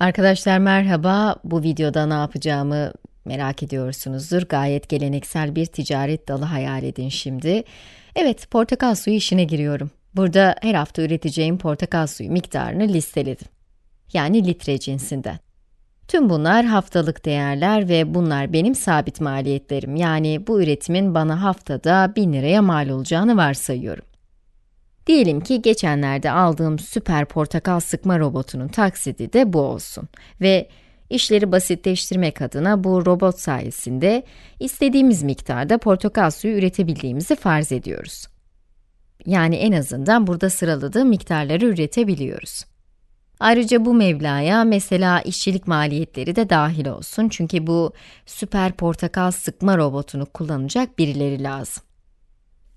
Arkadaşlar merhaba. Bu videoda ne yapacağımı merak ediyorsunuzdur. Gayet geleneksel bir ticaret dalı hayal edin şimdi. Evet, portakal suyu işine giriyorum. Burada her hafta üreteceğim portakal suyu miktarını listeledim. Yani litre cinsinden. Tüm bunlar haftalık değerler ve bunlar benim sabit maliyetlerim. Yani bu üretimin bana haftada 1000 liraya mal olacağını varsayıyorum. Diyelim ki geçenlerde aldığım süper portakal sıkma robotunun taksidi de bu olsun. Ve işleri basitleştirmek adına bu robot sayesinde istediğimiz miktarda portakal suyu üretebildiğimizi farz ediyoruz. Yani en azından burada sıraladığım miktarları üretebiliyoruz. Ayrıca bu mevlaya mesela işçilik maliyetleri de dahil olsun çünkü bu süper portakal sıkma robotunu kullanacak birileri lazım.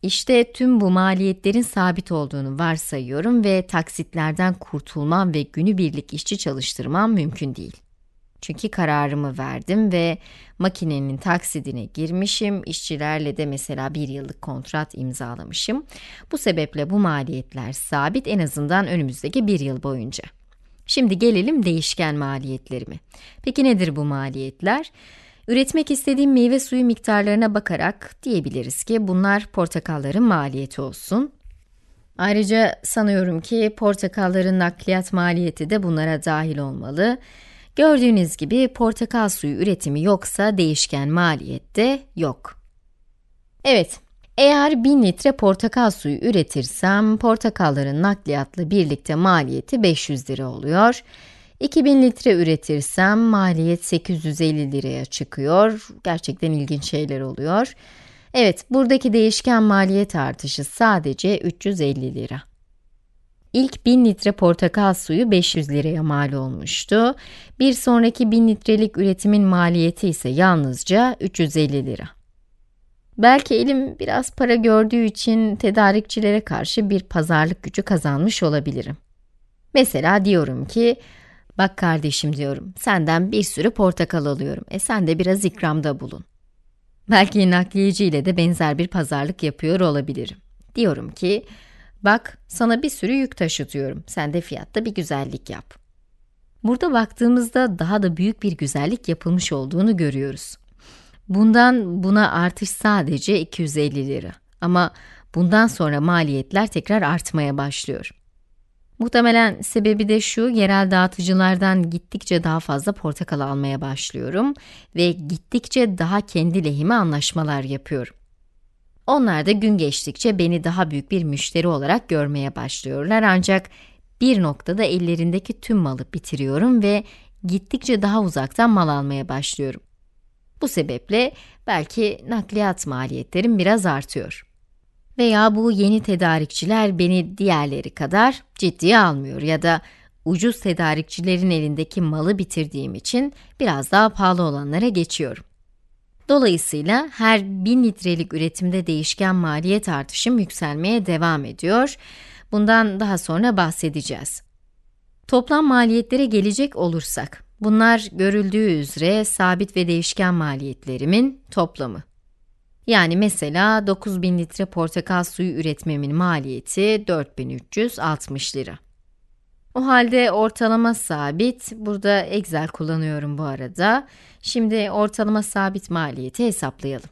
İşte tüm bu maliyetlerin sabit olduğunu varsayıyorum ve taksitlerden kurtulmam ve günübirlik işçi çalıştırmam mümkün değil. Çünkü kararımı verdim ve makinenin taksidine girmişim, işçilerle de mesela bir yıllık kontrat imzalamışım. Bu sebeple bu maliyetler sabit en azından önümüzdeki bir yıl boyunca. Şimdi gelelim değişken maliyetlerime. Peki nedir bu maliyetler? Üretmek istediğim meyve suyu miktarlarına bakarak diyebiliriz ki bunlar portakalların maliyeti olsun. Ayrıca sanıyorum ki portakalların nakliyat maliyeti de bunlara dahil olmalı. Gördüğünüz gibi portakal suyu üretimi yoksa değişken maliyet de yok. Evet, eğer 1000 litre portakal suyu üretirsem portakalların nakliyatla birlikte maliyeti 500 lira oluyor. 2000 litre üretirsem maliyet 850 liraya çıkıyor. Gerçekten ilginç şeyler oluyor. Evet, buradaki değişken maliyet artışı sadece 350 lira. İlk 1000 litre portakal suyu 500 liraya mal olmuştu. Bir sonraki 1000 litrelik üretimin maliyeti ise yalnızca 350 lira. Belki elim biraz para gördüğü için tedarikçilere karşı bir pazarlık gücü kazanmış olabilirim. Mesela diyorum ki Bak kardeşim diyorum, senden bir sürü portakal alıyorum. E sen de biraz ikramda bulun. Belki nakliyeciyle de benzer bir pazarlık yapıyor olabilirim. Diyorum ki, bak sana bir sürü yük taşıtıyorum. Sen de fiyatta bir güzellik yap. Burada baktığımızda daha da büyük bir güzellik yapılmış olduğunu görüyoruz. Bundan buna artış sadece 250 lira. Ama bundan sonra maliyetler tekrar artmaya başlıyor. Muhtemelen sebebi de şu, yerel dağıtıcılardan gittikçe daha fazla portakal almaya başlıyorum ve gittikçe daha kendi lehime anlaşmalar yapıyorum. Onlar da gün geçtikçe beni daha büyük bir müşteri olarak görmeye başlıyorlar ancak bir noktada ellerindeki tüm malı bitiriyorum ve gittikçe daha uzaktan mal almaya başlıyorum. Bu sebeple belki nakliyat maliyetlerim biraz artıyor veya bu yeni tedarikçiler beni diğerleri kadar ciddiye almıyor ya da ucuz tedarikçilerin elindeki malı bitirdiğim için biraz daha pahalı olanlara geçiyorum. Dolayısıyla her 1000 litrelik üretimde değişken maliyet artışım yükselmeye devam ediyor. Bundan daha sonra bahsedeceğiz. Toplam maliyetlere gelecek olursak, bunlar görüldüğü üzere sabit ve değişken maliyetlerimin toplamı. Yani mesela 9000 litre portakal suyu üretmemin maliyeti 4360 lira. O halde ortalama sabit, burada Excel kullanıyorum bu arada. Şimdi ortalama sabit maliyeti hesaplayalım.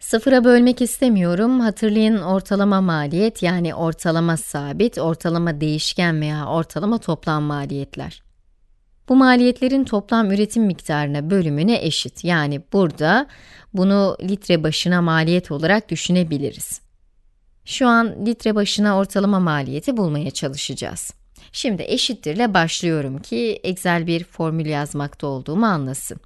Sıfıra bölmek istemiyorum. Hatırlayın ortalama maliyet yani ortalama sabit, ortalama değişken veya ortalama toplam maliyetler. Bu maliyetlerin toplam üretim miktarına bölümüne eşit. Yani burada bunu litre başına maliyet olarak düşünebiliriz. Şu an litre başına ortalama maliyeti bulmaya çalışacağız. Şimdi eşittirle başlıyorum ki Excel bir formül yazmakta olduğumu anlasın.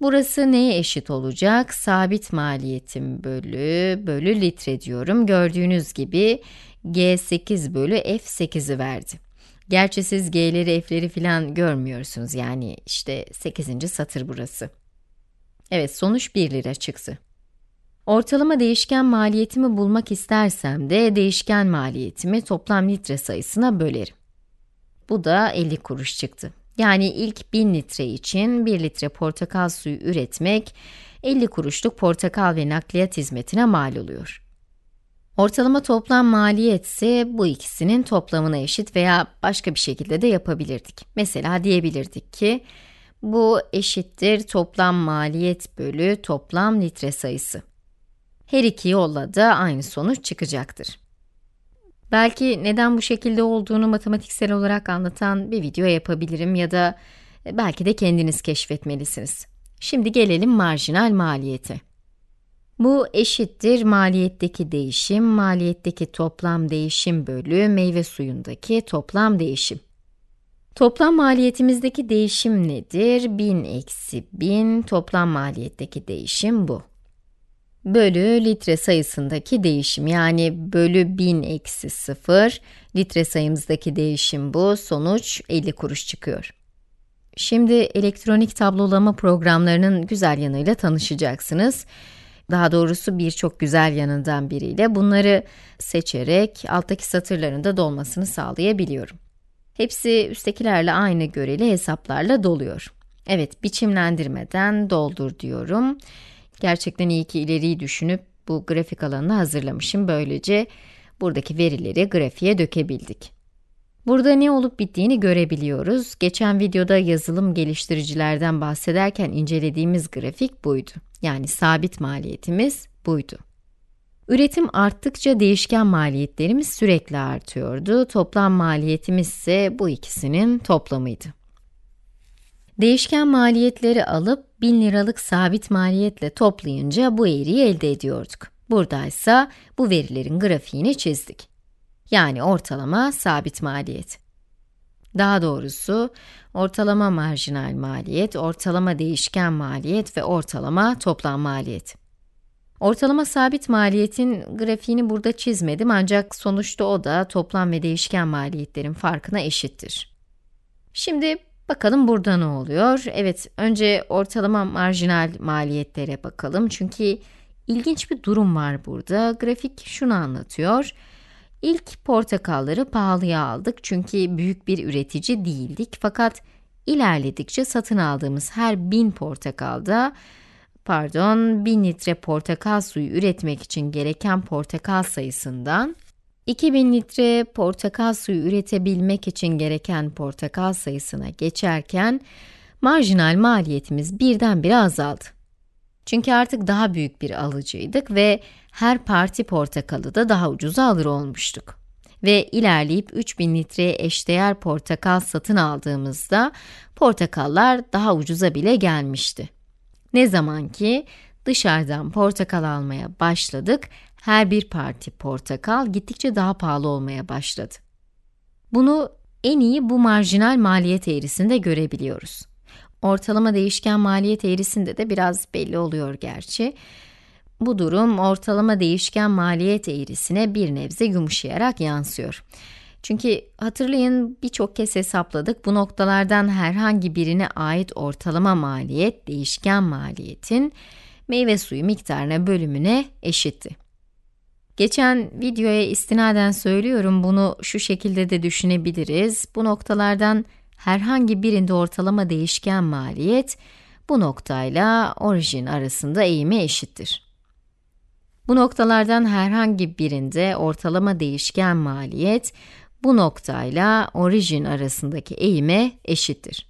Burası neye eşit olacak? Sabit maliyetim bölü, bölü litre diyorum. Gördüğünüz gibi G8 bölü F8'i verdi. Gerçi siz G'leri, F'leri filan görmüyorsunuz. Yani işte 8. satır burası. Evet, sonuç 1 lira çıktı. Ortalama değişken maliyetimi bulmak istersem de değişken maliyetimi toplam litre sayısına bölerim. Bu da 50 kuruş çıktı. Yani ilk 1000 litre için 1 litre portakal suyu üretmek 50 kuruşluk portakal ve nakliyat hizmetine mal oluyor. Ortalama toplam maliyet ise bu ikisinin toplamına eşit veya başka bir şekilde de yapabilirdik. Mesela diyebilirdik ki bu eşittir toplam maliyet bölü toplam litre sayısı. Her iki yolla da aynı sonuç çıkacaktır. Belki neden bu şekilde olduğunu matematiksel olarak anlatan bir video yapabilirim ya da e, belki de kendiniz keşfetmelisiniz. Şimdi gelelim marjinal maliyete. Bu eşittir maliyetteki değişim, maliyetteki toplam değişim bölü meyve suyundaki toplam değişim. Toplam maliyetimizdeki değişim nedir? 1000 eksi 1000 toplam maliyetteki değişim bu. Bölü litre sayısındaki değişim yani bölü 1000 eksi 0 litre sayımızdaki değişim bu. Sonuç 50 kuruş çıkıyor. Şimdi elektronik tablolama programlarının güzel yanıyla tanışacaksınız daha doğrusu birçok güzel yanından biriyle bunları seçerek alttaki satırların da dolmasını sağlayabiliyorum. Hepsi üsttekilerle aynı göreli hesaplarla doluyor. Evet, biçimlendirmeden doldur diyorum. Gerçekten iyi ki ileriyi düşünüp bu grafik alanını hazırlamışım. Böylece buradaki verileri grafiğe dökebildik. Burada ne olup bittiğini görebiliyoruz. Geçen videoda yazılım geliştiricilerden bahsederken incelediğimiz grafik buydu. Yani sabit maliyetimiz buydu. Üretim arttıkça değişken maliyetlerimiz sürekli artıyordu. Toplam maliyetimiz ise bu ikisinin toplamıydı. Değişken maliyetleri alıp 1000 liralık sabit maliyetle toplayınca bu eğriyi elde ediyorduk. Buradaysa bu verilerin grafiğini çizdik. Yani ortalama sabit maliyet. Daha doğrusu ortalama marjinal maliyet, ortalama değişken maliyet ve ortalama toplam maliyet. Ortalama sabit maliyetin grafiğini burada çizmedim ancak sonuçta o da toplam ve değişken maliyetlerin farkına eşittir. Şimdi bakalım burada ne oluyor? Evet, önce ortalama marjinal maliyetlere bakalım çünkü ilginç bir durum var burada. Grafik şunu anlatıyor. İlk portakalları pahalıya aldık çünkü büyük bir üretici değildik fakat ilerledikçe satın aldığımız her bin portakalda pardon 1000 litre portakal suyu üretmek için gereken portakal sayısından 2000 litre portakal suyu üretebilmek için gereken portakal sayısına geçerken marjinal maliyetimiz birdenbire azaldı. Çünkü artık daha büyük bir alıcıydık ve her parti portakalı da daha ucuza alır olmuştuk. Ve ilerleyip 3000 litreye eşdeğer portakal satın aldığımızda portakallar daha ucuza bile gelmişti. Ne zaman ki dışarıdan portakal almaya başladık, her bir parti portakal gittikçe daha pahalı olmaya başladı. Bunu en iyi bu marjinal maliyet eğrisinde görebiliyoruz. Ortalama değişken maliyet eğrisinde de biraz belli oluyor gerçi. Bu durum ortalama değişken maliyet eğrisine bir nebze yumuşayarak yansıyor. Çünkü hatırlayın birçok kez hesapladık. Bu noktalardan herhangi birine ait ortalama maliyet değişken maliyetin meyve suyu miktarına bölümüne eşitti. Geçen videoya istinaden söylüyorum bunu şu şekilde de düşünebiliriz. Bu noktalardan herhangi birinde ortalama değişken maliyet bu noktayla orijin arasında eğime eşittir. Bu noktalardan herhangi birinde ortalama değişken maliyet bu noktayla orijin arasındaki eğime eşittir.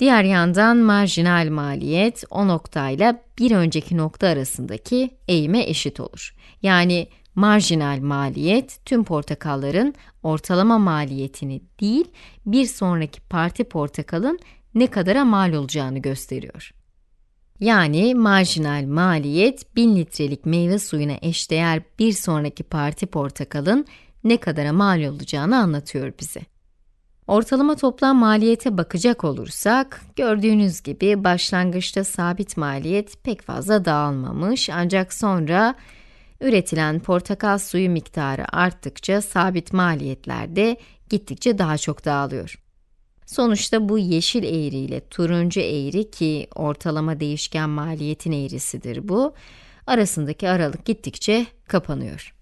Diğer yandan marjinal maliyet o noktayla bir önceki nokta arasındaki eğime eşit olur. Yani Marjinal maliyet tüm portakalların ortalama maliyetini değil, bir sonraki parti portakalın ne kadara mal olacağını gösteriyor. Yani marjinal maliyet 1000 litrelik meyve suyuna eşdeğer bir sonraki parti portakalın ne kadara mal olacağını anlatıyor bize. Ortalama toplam maliyete bakacak olursak, gördüğünüz gibi başlangıçta sabit maliyet pek fazla dağılmamış ancak sonra Üretilen portakal suyu miktarı arttıkça sabit maliyetler de gittikçe daha çok dağılıyor. Sonuçta bu yeşil eğri ile turuncu eğri ki ortalama değişken maliyetin eğrisidir bu, arasındaki aralık gittikçe kapanıyor.